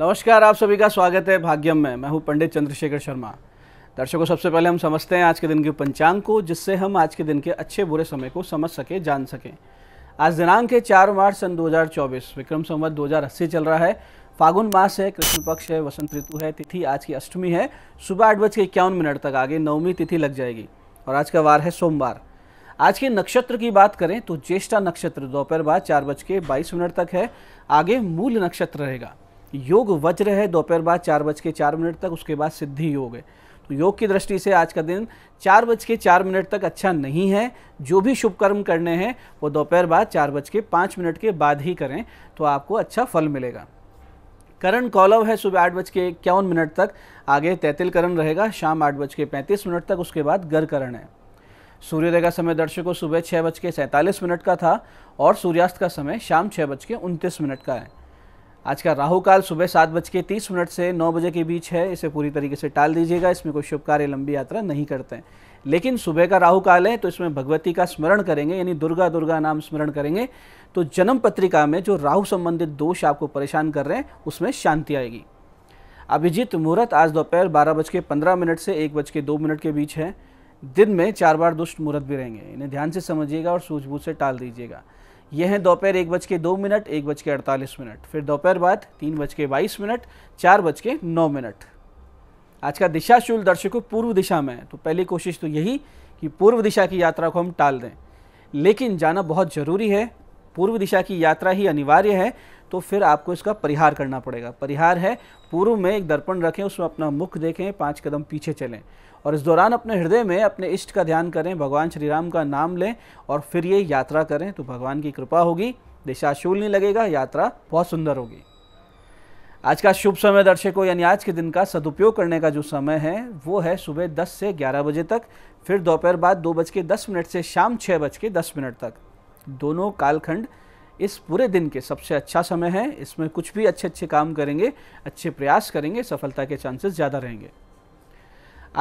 नमस्कार आप सभी का स्वागत है भाग्यम में मैं हूं पंडित चंद्रशेखर शर्मा दर्शकों सबसे पहले हम समझते हैं आज के दिन के पंचांग को जिससे हम आज के दिन के अच्छे बुरे समय को समझ सकें जान सकें आज दिनांक है चार मार्च सन 2024 विक्रम संवत दो चल रहा है फागुन मास है कृष्ण पक्ष है वसंत ऋतु है तिथि आज की अष्टमी है सुबह आठ बज के इक्यावन मिनट तक आगे नवमी तिथि लग जाएगी और आज का वार है सोमवार आज के नक्षत्र की बात करें तो ज्येष्ठा नक्षत्र दोपहर बाद चार बज के बाईस मिनट तक है आगे मूल नक्षत्र रहेगा योग वज्र है दोपहर बाद चार बज के चार मिनट तक उसके बाद सिद्धि योग है तो योग की दृष्टि से आज का दिन चार बज के चार मिनट तक अच्छा नहीं है जो भी शुभ कर्म करने हैं वो दोपहर बाद चार बज के पाँच मिनट के बाद ही करें तो आपको अच्छा फल मिलेगा करण कौलव है सुबह आठ बज के इक्यावन मिनट तक आगे तैतिल करण रहेगा शाम आठ बज के पैंतीस मिनट तक उसके बाद गर करण है सूर्योदय का समय दर्शकों सुबह छः बज के सैंतालीस मिनट का था और सूर्यास्त का समय शाम छः बज के उनतीस मिनट का है आज का राहु काल सुबह सात बज के तीस मिनट से नौ बजे के बीच है इसे पूरी तरीके से टाल दीजिएगा इसमें कोई शुभ कार्य लंबी यात्रा नहीं करते हैं लेकिन सुबह का राहु काल है तो इसमें भगवती का स्मरण करेंगे यानी दुर्गा दुर्गा नाम स्मरण करेंगे तो जन्म पत्रिका में जो राहु संबंधित दोष आपको परेशान कर रहे हैं उसमें शांति आएगी अभिजीत मुहूर्त आज दोपहर बारह बज के पंद्रह मिनट से एक बज के दो मिनट के बीच है दिन में चार बार दुष्ट मुहूर्त भी रहेंगे इन्हें ध्यान से समझिएगा और सूझबूझ से टाल दीजिएगा ये हैं दोपहर एक बज के दो मिनट एक बज के अड़तालीस मिनट फिर दोपहर बाद तीन बज के बाईस मिनट चार बज के नौ मिनट आज का दिशाशूल दर्शकों पूर्व दिशा में है तो पहली कोशिश तो यही कि पूर्व दिशा की यात्रा को हम टाल दें लेकिन जाना बहुत ज़रूरी है पूर्व दिशा की यात्रा ही अनिवार्य है तो फिर आपको इसका परिहार करना पड़ेगा परिहार है पूर्व में एक दर्पण रखें उसमें अपना मुख देखें पाँच कदम पीछे चलें और इस दौरान अपने हृदय में अपने इष्ट का ध्यान करें भगवान श्री राम का नाम लें और फिर ये यात्रा करें तो भगवान की कृपा होगी दिशाशूल नहीं लगेगा यात्रा बहुत सुंदर होगी आज का शुभ समय दर्शकों यानी आज के दिन का सदुपयोग करने का जो समय है वो है सुबह 10 से 11 बजे तक फिर दोपहर बाद दो बज के दस मिनट से शाम छः बज के दस मिनट तक दोनों कालखंड इस पूरे दिन के सबसे अच्छा समय है इसमें कुछ भी अच्छे अच्छे काम करेंगे अच्छे प्रयास करेंगे सफलता के चांसेस ज़्यादा रहेंगे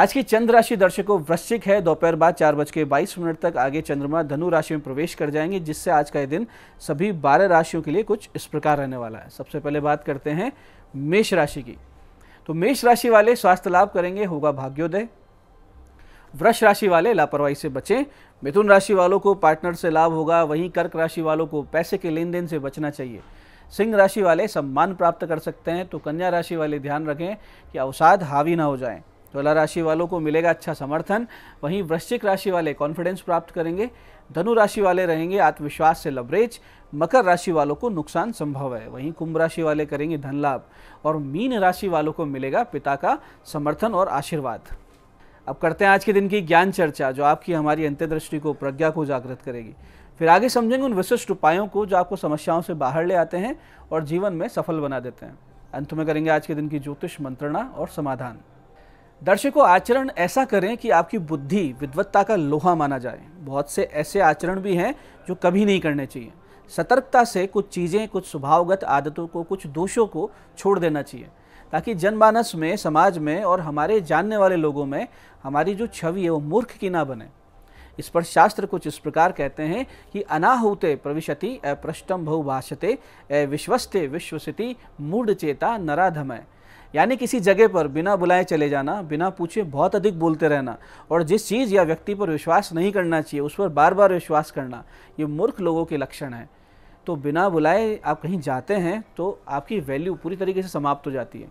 आज की चंद्र राशि दर्शकों वृश्चिक है दोपहर बाद चार बज के बाईस मिनट तक आगे चंद्रमा धनु राशि में प्रवेश कर जाएंगे जिससे आज का ये दिन सभी बारह राशियों के लिए कुछ इस प्रकार रहने वाला है सबसे पहले बात करते हैं मेष राशि की तो मेष राशि वाले स्वास्थ्य लाभ करेंगे होगा भाग्योदय वृक्ष राशि वाले लापरवाही से बचें मिथुन राशि वालों को पार्टनर से लाभ होगा वहीं कर्क राशि वालों को पैसे के लेन देन से बचना चाहिए सिंह राशि वाले सम्मान प्राप्त कर सकते हैं तो कन्या राशि वाले ध्यान रखें कि अवसाद हावी ना हो जाएं तुला राशि वालों को मिलेगा अच्छा समर्थन वहीं वृश्चिक राशि वाले कॉन्फिडेंस प्राप्त करेंगे धनु राशि वाले रहेंगे आत्मविश्वास से लबरेज मकर राशि वालों को नुकसान संभव है वहीं कुंभ राशि वाले करेंगे धन लाभ और मीन राशि वालों को मिलेगा पिता का समर्थन और आशीर्वाद अब करते हैं आज के दिन की ज्ञान चर्चा जो आपकी हमारी अंत्यदृष्टि को प्रज्ञा को जागृत करेगी फिर आगे समझेंगे उन विशिष्ट उपायों को जो आपको समस्याओं से बाहर ले आते हैं और जीवन में सफल बना देते हैं अंत में करेंगे आज के दिन की ज्योतिष मंत्रणा और समाधान दर्शकों आचरण ऐसा करें कि आपकी बुद्धि विद्वत्ता का लोहा माना जाए बहुत से ऐसे आचरण भी हैं जो कभी नहीं करने चाहिए सतर्कता से कुछ चीज़ें कुछ स्वभावगत आदतों को कुछ दोषों को छोड़ देना चाहिए ताकि जनमानस में समाज में और हमारे जानने वाले लोगों में हमारी जो छवि है वो मूर्ख की ना बने इस पर शास्त्र कुछ इस प्रकार कहते हैं कि अनाहूते प्रविशति अपृष्टम भव भाषते विश्वस्ते विश्वसिति मूढ़ चेता नराधमय यानी किसी जगह पर बिना बुलाए चले जाना बिना पूछे बहुत अधिक बोलते रहना और जिस चीज़ या व्यक्ति पर विश्वास नहीं करना चाहिए उस पर बार बार विश्वास करना ये मूर्ख लोगों के लक्षण हैं तो बिना बुलाए आप कहीं जाते हैं तो आपकी वैल्यू पूरी तरीके से समाप्त हो जाती है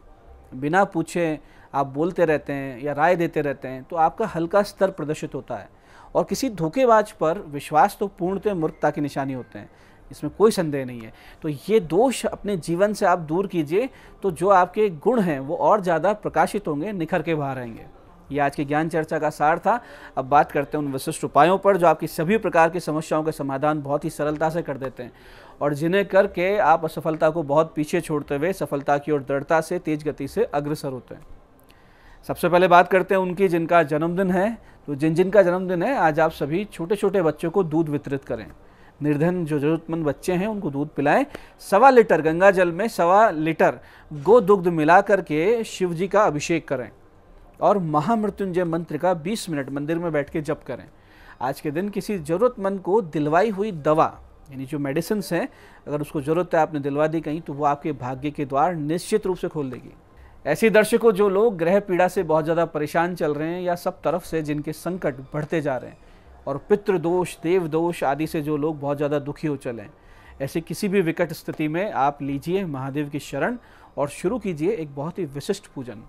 बिना पूछे आप बोलते रहते हैं या राय देते रहते हैं तो आपका हल्का स्तर प्रदर्शित होता है और किसी धोखेबाज पर विश्वास तो पूर्णतः मूर्खता की निशानी होते हैं इसमें कोई संदेह नहीं है तो ये दोष अपने जीवन से आप दूर कीजिए तो जो आपके गुण हैं वो और ज़्यादा प्रकाशित होंगे निखर के बाहर आएंगे ये आज की ज्ञान चर्चा का सार था अब बात करते हैं उन विशिष्ट उपायों पर जो आपकी सभी प्रकार की समस्याओं के समाधान बहुत ही सरलता से कर देते हैं और जिन्हें करके आप असफलता को बहुत पीछे छोड़ते हुए सफलता की ओर दृढ़ता से तेज गति से अग्रसर होते हैं सबसे पहले बात करते हैं उनकी जिनका जन्मदिन है तो जिन जिन का जन्मदिन है आज आप सभी छोटे छोटे बच्चों को दूध वितरित करें निर्धन जो जरूरतमंद बच्चे हैं उनको दूध पिलाएं सवा लीटर गंगा जल में सवा लीटर गो दुग्ध मिला करके शिव जी का अभिषेक करें और महामृत्युंजय मंत्र का 20 मिनट मंदिर में बैठ के जप करें आज के दिन किसी ज़रूरतमंद को दिलवाई हुई दवा यानी जो मेडिसिन हैं अगर उसको ज़रूरत है आपने दिलवा दी कहीं तो वो आपके भाग्य के द्वार निश्चित रूप से खोल देगी ऐसे दर्शकों जो लोग ग्रह पीड़ा से बहुत ज़्यादा परेशान चल रहे हैं या सब तरफ से जिनके संकट बढ़ते जा रहे हैं और पितृदोष देव दोष आदि से जो लोग बहुत ज़्यादा दुखी हो चले हैं ऐसे किसी भी विकट स्थिति में आप लीजिए महादेव की शरण और शुरू कीजिए एक बहुत ही विशिष्ट पूजन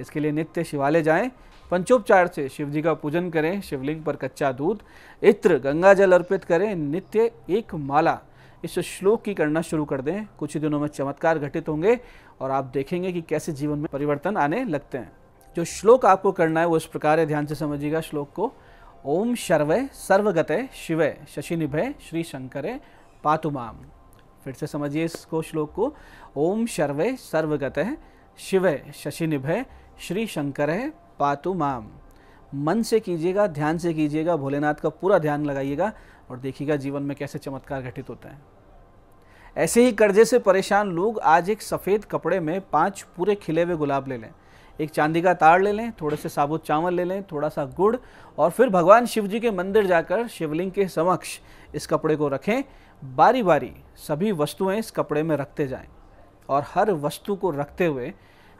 इसके लिए नित्य शिवालय जाएं पंचोपचार से शिव जी का पूजन करें शिवलिंग पर कच्चा दूध इत्र गंगा जल अर्पित करें नित्य एक माला इस श्लोक की करना शुरू कर दें कुछ ही दिनों में चमत्कार घटित होंगे और आप देखेंगे कि कैसे जीवन में परिवर्तन आने लगते हैं जो श्लोक आपको करना है वो इस प्रकार है ध्यान से समझिएगा श्लोक को ओम शर्वय सर्वगत शिवय शशि निभय श्री शंकर पातुमाम फिर से समझिए इसको श्लोक को ओम शर्वय सर्वगत शिवय शशि निभय श्री शंकर है पातु माम मन से कीजिएगा ध्यान से कीजिएगा भोलेनाथ का पूरा ध्यान लगाइएगा और देखिएगा जीवन में कैसे चमत्कार घटित होते हैं ऐसे ही कर्जे से परेशान लोग आज एक सफ़ेद कपड़े में पांच पूरे खिले हुए गुलाब ले लें एक चांदी का ताड़ ले लें थोड़े से साबुत चावल ले लें थोड़ा सा गुड़ और फिर भगवान शिव जी के मंदिर जाकर शिवलिंग के समक्ष इस कपड़े को रखें बारी बारी सभी वस्तुएं इस कपड़े में रखते जाएं और हर वस्तु को रखते हुए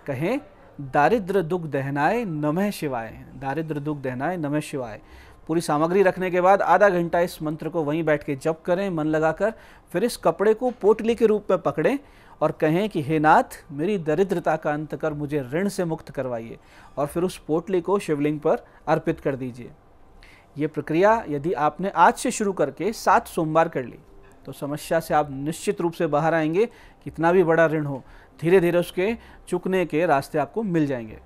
कहें दारिद्र दुख दहनाए नमः शिवाय दारिद्र दुख दहनाए नमः शिवाय पूरी सामग्री रखने के बाद आधा घंटा इस मंत्र को वहीं बैठ के जप करें मन लगाकर फिर इस कपड़े को पोटली के रूप में पकड़ें और कहें कि हे नाथ मेरी दरिद्रता का अंत कर मुझे ऋण से मुक्त करवाइए और फिर उस पोटली को शिवलिंग पर अर्पित कर दीजिए ये प्रक्रिया यदि आपने आज से शुरू करके सात सोमवार कर ली तो समस्या से आप निश्चित रूप से बाहर आएंगे कितना भी बड़ा ऋण हो धीरे धीरे उसके चुकने के रास्ते आपको मिल जाएंगे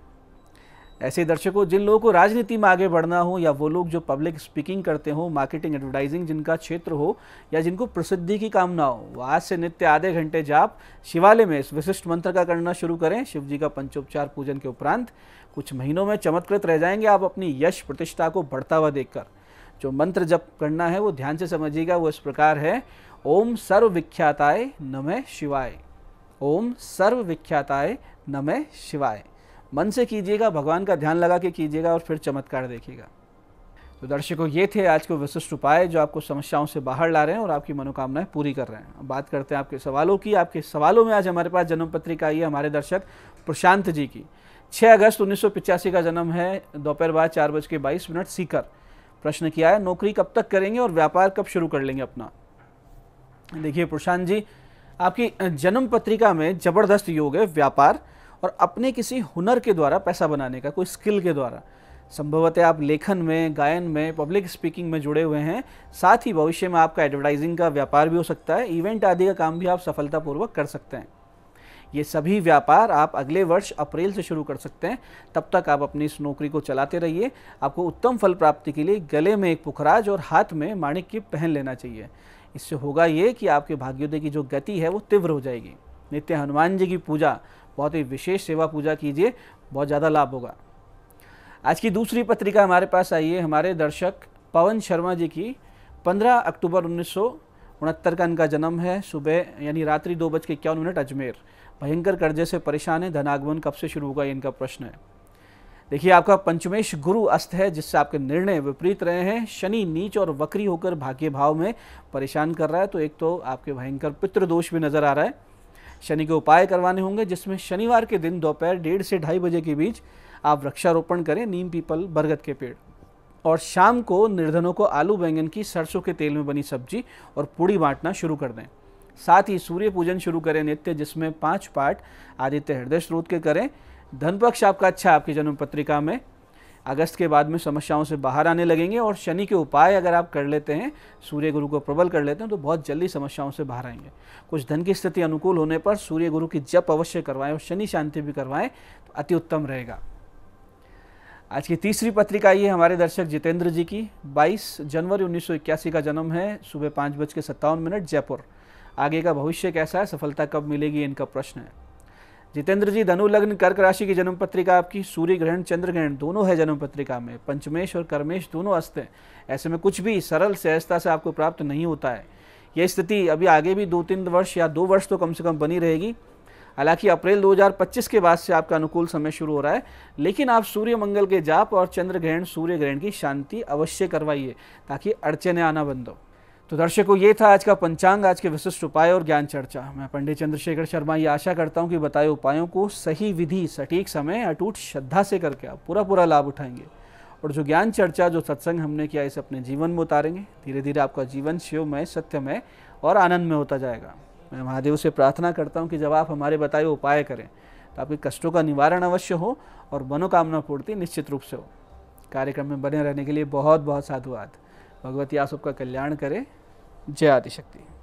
ऐसे दर्शकों जिन लोगों को राजनीति में आगे बढ़ना हो या वो लोग जो पब्लिक स्पीकिंग करते हो मार्केटिंग एडवर्टाइजिंग जिनका क्षेत्र हो या जिनको प्रसिद्धि की कामना हो वो आज से नित्य आधे घंटे जाप शिवालय में इस विशिष्ट मंत्र का करना शुरू करें शिव जी का पंचोपचार पूजन के उपरांत कुछ महीनों में चमत्कृत रह जाएंगे आप अपनी यश प्रतिष्ठा को बढ़ता हुआ देखकर जो मंत्र जप करना है वो ध्यान से समझिएगा वो इस प्रकार है ओम सर्वविख्याताय नमः शिवाय ओम सर्व विख्याताय नमे शिवाय मन से कीजिएगा भगवान का ध्यान लगा के कीजिएगा और फिर चमत्कार देखिएगा तो दर्शकों ये थे आज के विशिष्ट उपाय जो आपको समस्याओं से बाहर ला रहे हैं और आपकी मनोकामनाएं पूरी कर रहे हैं बात करते हैं आपके सवालों की आपके सवालों में आज हमारे पास जन्म पत्रिका आई है हमारे दर्शक प्रशांत जी की 6 अगस्त उन्नीस का जन्म है दोपहर बाद चार बज के बाईस मिनट सीकर प्रश्न किया है नौकरी कब तक करेंगे और व्यापार कब शुरू कर लेंगे अपना देखिए प्रशांत जी आपकी जन्म पत्रिका में ज़बरदस्त योग है व्यापार और अपने किसी हुनर के द्वारा पैसा बनाने का कोई स्किल के द्वारा संभवतः आप लेखन में गायन में पब्लिक स्पीकिंग में जुड़े हुए हैं साथ ही भविष्य में आपका एडवर्टाइजिंग का व्यापार भी हो सकता है इवेंट आदि का काम भी आप सफलतापूर्वक कर सकते हैं ये सभी व्यापार आप अगले वर्ष अप्रैल से शुरू कर सकते हैं तब तक आप अपनी इस नौकरी को चलाते रहिए आपको उत्तम फल प्राप्ति के लिए गले में एक पुखराज और हाथ में माणिक की पहन लेना चाहिए इससे होगा ये कि आपके भाग्योदय की जो गति है वो तीव्र हो जाएगी नित्य हनुमान जी की पूजा बहुत ही विशेष सेवा पूजा कीजिए बहुत ज़्यादा लाभ होगा आज की दूसरी पत्रिका हमारे पास आई है हमारे दर्शक पवन शर्मा जी की 15 अक्टूबर उन्नीस का इनका जन्म है सुबह यानी रात्रि दो बज के इक्यावन मिनट अजमेर भयंकर कर्जे से परेशान है धनागमन कब से शुरू होगा इनका प्रश्न है देखिए आपका पंचमेश गुरु अस्त है जिससे आपके निर्णय विपरीत रहे हैं शनि नीच और वक्री होकर भाग्य भाव में परेशान कर रहा है तो एक तो आपके भयंकर पितृदोष भी नज़र आ रहा है शनि के उपाय करवाने होंगे जिसमें शनिवार के दिन दोपहर डेढ़ से ढाई बजे के बीच आप वृक्षारोपण करें नीम पीपल बरगद के पेड़ और शाम को निर्धनों को आलू बैंगन की सरसों के तेल में बनी सब्जी और पूड़ी बांटना शुरू कर दें साथ ही सूर्य पूजन शुरू करें नित्य जिसमें पाँच पाठ आदित्य हृदय स्रोत के करें धन पक्ष आपका अच्छा है आपकी जन्म पत्रिका में अगस्त के बाद में समस्याओं से बाहर आने लगेंगे और शनि के उपाय अगर आप कर लेते हैं सूर्य गुरु को प्रबल कर लेते हैं तो बहुत जल्दी समस्याओं से बाहर आएंगे कुछ धन की स्थिति अनुकूल होने पर सूर्य गुरु की जप अवश्य करवाएं और शनि शांति भी करवाएं तो अति उत्तम रहेगा आज की तीसरी पत्रिका ये हमारे दर्शक जितेंद्र जी की बाईस जनवरी उन्नीस का जन्म है सुबह पाँच बज के सत्तावन मिनट जयपुर आगे का भविष्य कैसा है सफलता कब मिलेगी इनका प्रश्न है जितेंद्र जी धनु लग्न कर्क राशि की जन्म पत्रिका आपकी सूर्य ग्रहण चंद्र ग्रहण दोनों है जन्म पत्रिका में पंचमेश और कर्मेश दोनों अस्त हैं ऐसे में कुछ भी सरल सहजता से आपको प्राप्त नहीं होता है यह स्थिति अभी आगे भी दो तीन वर्ष या दो वर्ष तो कम से कम बनी रहेगी हालांकि अप्रैल 2025 के बाद से आपका अनुकूल समय शुरू हो रहा है लेकिन आप सूर्य मंगल के जाप और चंद्र ग्रहण सूर्य ग्रहण की शांति अवश्य करवाइए ताकि अड़चने आना बंद हो तो दर्शकों ये था आज का पंचांग आज के विशिष्ट उपाय और ज्ञान चर्चा मैं पंडित चंद्रशेखर शर्मा ये आशा करता हूँ कि बताए उपायों को सही विधि सटीक समय अटूट श्रद्धा से करके आप पूरा पूरा लाभ उठाएंगे और जो ज्ञान चर्चा जो सत्संग हमने किया इसे अपने जीवन में उतारेंगे धीरे धीरे आपका जीवन शिवमय सत्यमय और आनंद में होता जाएगा मैं महादेव से प्रार्थना करता हूँ कि जब आप हमारे बताए उपाय करें तो आपके कष्टों का निवारण अवश्य हो और मनोकामना पूर्ति निश्चित रूप से हो कार्यक्रम में बने रहने के लिए बहुत बहुत साधुवाद भगवती आप सबका कल्याण करें जय आदिशक्ति